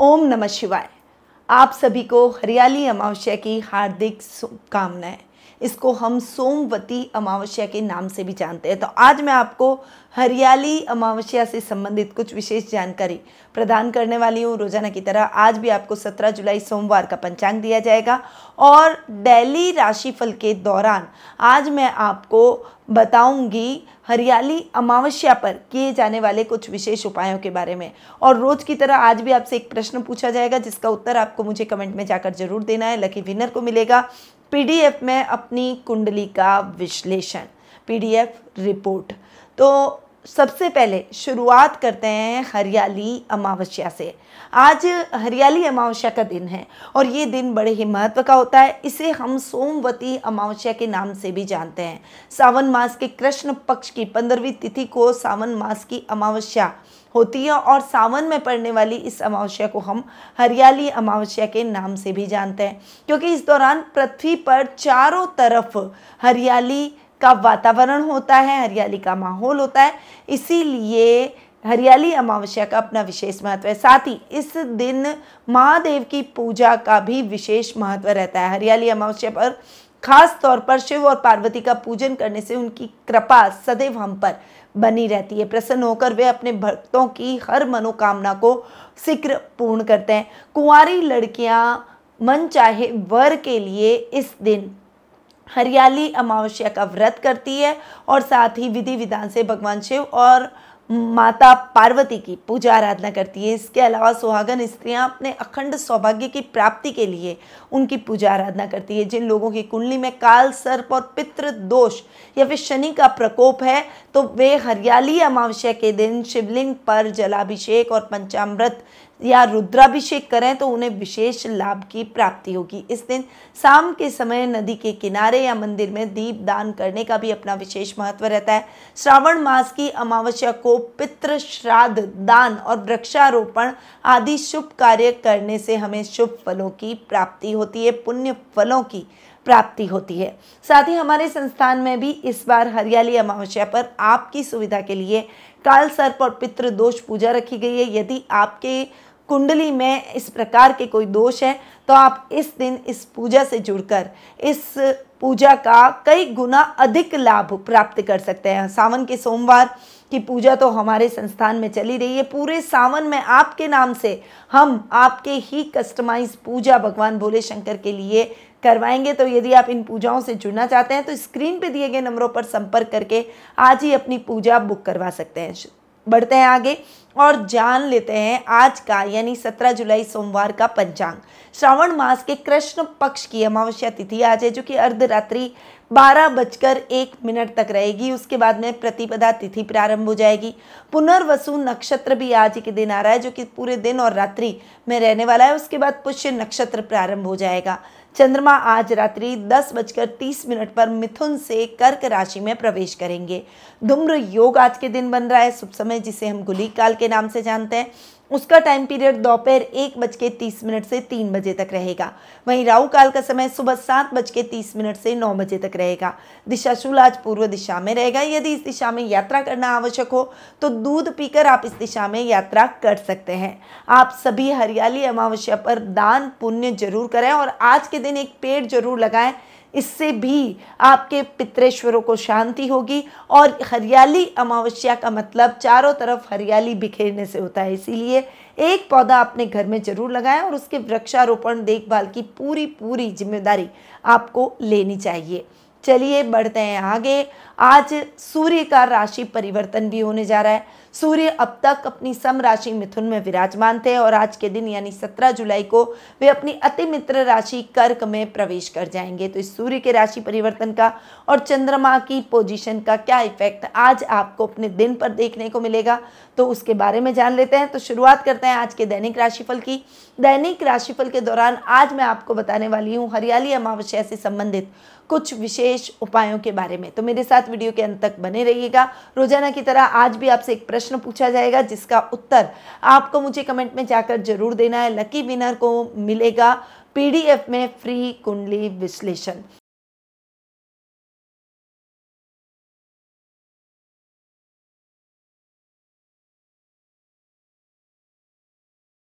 ओम नमः शिवाय आप सभी को हरियाली अमावस्या की हार्दिक शुभकामनाएं इसको हम सोमवती अमावस्या के नाम से भी जानते हैं तो आज मैं आपको हरियाली अमावस्या से संबंधित कुछ विशेष जानकारी प्रदान करने वाली हूँ रोजाना की तरह आज भी आपको 17 जुलाई सोमवार का पंचांग दिया जाएगा और डेली राशिफल के दौरान आज मैं आपको बताऊंगी हरियाली अमावस्या पर किए जाने वाले कुछ विशेष उपायों के बारे में और रोज़ की तरह आज भी आपसे एक प्रश्न पूछा जाएगा जिसका उत्तर आपको मुझे कमेंट में जाकर जरूर देना है लकी विनर को मिलेगा पीडीएफ में अपनी कुंडली का विश्लेषण पीडीएफ रिपोर्ट तो सबसे पहले शुरुआत करते हैं हरियाली अमावस्या से आज हरियाली अमावस्या का दिन है और ये दिन बड़े ही महत्व का होता है इसे हम सोमवती अमावस्या के नाम से भी जानते हैं सावन मास के कृष्ण पक्ष की पंद्रहवीं तिथि को सावन मास की अमावस्या होती है और सावन में पड़ने वाली इस अमावस्या को हम हरियाली अमावस्या के नाम से भी जानते हैं क्योंकि इस दौरान पृथ्वी पर चारों तरफ हरियाली का वातावरण होता है हरियाली का माहौल होता है इसीलिए हरियाली अमावस्या का अपना विशेष महत्व है साथ ही इस दिन महादेव की पूजा का भी विशेष महत्व रहता है हरियाली अमावस्या पर खास तौर पर शिव और पार्वती का पूजन करने से उनकी कृपा सदैव हम पर बनी रहती है प्रसन्न होकर वे अपने भक्तों की हर मनोकामना को शीघ्र पूर्ण करते हैं कुंवारी लड़कियां मन चाहे वर के लिए इस दिन हरियाली अमावस्या का व्रत करती है और साथ ही विधि विधान से भगवान शिव और माता पार्वती की पूजा आराधना करती है इसके अलावा सुहागन स्त्रियां अपने अखंड सौभाग्य की प्राप्ति के लिए उनकी पूजा आराधना करती है जिन लोगों की कुंडली में काल सर्प और पितृ दोष या फिर शनि का प्रकोप है तो वे हरियाली अमावस्या के दिन शिवलिंग पर जलाभिषेक और पंचामृत या रुद्राभिषेक करें तो उन्हें विशेष लाभ की प्राप्ति होगी इस दिन शाम के समय नदी के किनारे या मंदिर में दीप दान करने का भी अपना विशेष महत्व रहता है श्रावण मास की अमावस्या को पितृ श्राद्ध दान और वृक्षारोपण आदि शुभ कार्य करने से हमें शुभ फलों की प्राप्ति होती है पुण्य फलों की प्राप्ति होती है साथ ही हमारे संस्थान में भी इस बार हरियाली अमावस्या पर आपकी सुविधा के लिए काल सर्प और पितृ दोष पूजा रखी गई है यदि आपके कुंडली में इस प्रकार के कोई दोष है तो आप इस दिन इस पूजा से जुड़कर इस पूजा का कई गुना अधिक लाभ प्राप्त कर सकते हैं सावन के सोमवार की पूजा तो हमारे संस्थान में चली रही है पूरे सावन में आपके नाम से हम आपके ही कस्टमाइज पूजा भगवान भोले शंकर के लिए करवाएंगे तो यदि आप इन पूजाओं से जुड़ना चाहते हैं तो स्क्रीन पे दिए गए नंबरों पर संपर्क करके आज ही अपनी पूजा बुक करवा सकते हैं बढ़ते हैं आगे और जान लेते हैं आज का यानी 17 जुलाई सोमवार का पंचांग श्रावण मास के कृष्ण पक्ष की अमावस्या तिथि आज है जो कि अर्धरात्रि बारह बजकर एक मिनट तक रहेगी उसके बाद में प्रतिपदा तिथि प्रारंभ हो जाएगी पुनर्वसु नक्षत्र भी आज के दिन आ रहा है जो कि पूरे दिन और रात्रि में रहने वाला है उसके बाद पुष्य नक्षत्र प्रारंभ हो जाएगा चंद्रमा आज रात्रि दस बजकर तीस मिनट पर मिथुन से कर्क राशि में प्रवेश करेंगे धूम्र योग आज के दिन बन रहा है शुभ समय जिसे हम गुली काल के नाम से जानते हैं उसका टाइम पीरियड दोपहर एक बज के तीस मिनट से तीन बजे तक रहेगा वहीं राहु काल का समय सुबह सात बज के तीस मिनट से नौ बजे तक रहेगा दिशा शूल आज पूर्व दिशा में रहेगा यदि इस दिशा में यात्रा करना आवश्यक हो तो दूध पीकर आप इस दिशा में यात्रा कर सकते हैं आप सभी हरियाली अमावस्या पर दान पुण्य जरूर करें और आज के दिन एक पेड़ जरूर लगाएं इससे भी आपके पितरेश्वरों को शांति होगी और हरियाली अमावस्या का मतलब चारों तरफ हरियाली बिखेरने से होता है इसीलिए एक पौधा अपने घर में जरूर लगाएं और उसके वृक्षारोपण देखभाल की पूरी पूरी जिम्मेदारी आपको लेनी चाहिए चलिए बढ़ते हैं आगे आज सूर्य का राशि परिवर्तन भी होने जा रहा है सूर्य अब तक अपनी सम राशि मिथुन में विराजमान थे और आज के दिन यानी 17 जुलाई को वे अपनी अति मित्र राशि कर्क में प्रवेश कर जाएंगे तो इस सूर्य के राशि परिवर्तन का और चंद्रमा की पोजीशन का क्या इफेक्ट आज आपको अपने दिन पर देखने को मिलेगा तो उसके बारे में जान लेते हैं तो शुरुआत करते हैं आज के दैनिक राशिफल की दैनिक राशिफल के दौरान आज मैं आपको बताने वाली हूँ हरियाली अमावस्या से संबंधित कुछ विशेष उपायों के बारे में तो मेरे साथ वीडियो के अंत तक बने रहिएगा रोजाना की तरह आज भी आपसे एक प्रश्न प्रश्न पूछा जाएगा जिसका उत्तर आपको मुझे कमेंट में जाकर जरूर देना है लकी विनर को मिलेगा पीडीएफ में फ्री कुंडली विश्लेषण